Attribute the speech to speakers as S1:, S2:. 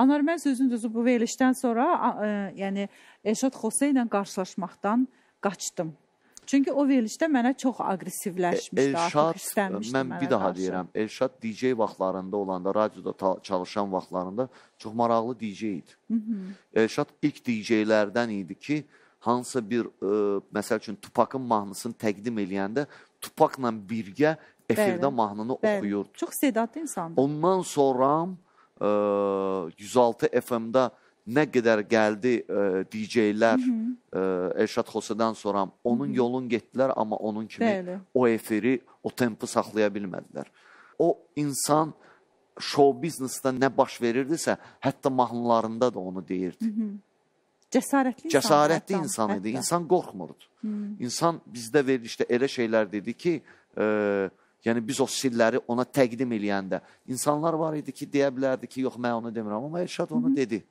S1: Anar mən sözün düzü bu verilişdən sonra ə, e, yəni Elşad Xose ilə qarşılaşmaqdan qaçdım. Çünki o verilişdə mənə çox e, aqressivləşmişdi, Elşad,
S2: artıq istənmişdi mən bir daha qarşı. deyirəm, Elşad DJ vaxtlarında olanda, radioda çalışan vaxtlarında çox maraqlı DJ idi. Hı -hı. Elşad ilk DJ-lərdən idi ki, hansısa bir, ə, e, məsəl üçün, Tupakın mahnısını təqdim eləyəndə Tupakla birgə efirdə bəli, mahnını bəli. oxuyurdu.
S3: Çox sedatlı insandı.
S2: Ondan sonra 106 FM-də nə qədər gəldi DJ-lər Elşad Xosedan sonra onun yolun getdilər, amma onun kimi Bəli. o efiri, o tempi saxlaya bilmədilər. O insan şou biznesdə nə baş verirdisə, hətta mahnılarında da onu deyirdi. Hı -hı.
S4: Cəsarətli insan. Cəsarətli hətta, insan idi. Hətta. İnsan
S2: qorxmurdu. Hı -hı. İnsan bizdə verilişdə elə şeylər dedi ki, e, Yəni biz o sirləri ona təqdim eləyəndə insanlar var idi ki, deyə bilərdi ki, yox mən onu demirəm, amma Elşad onu dedi.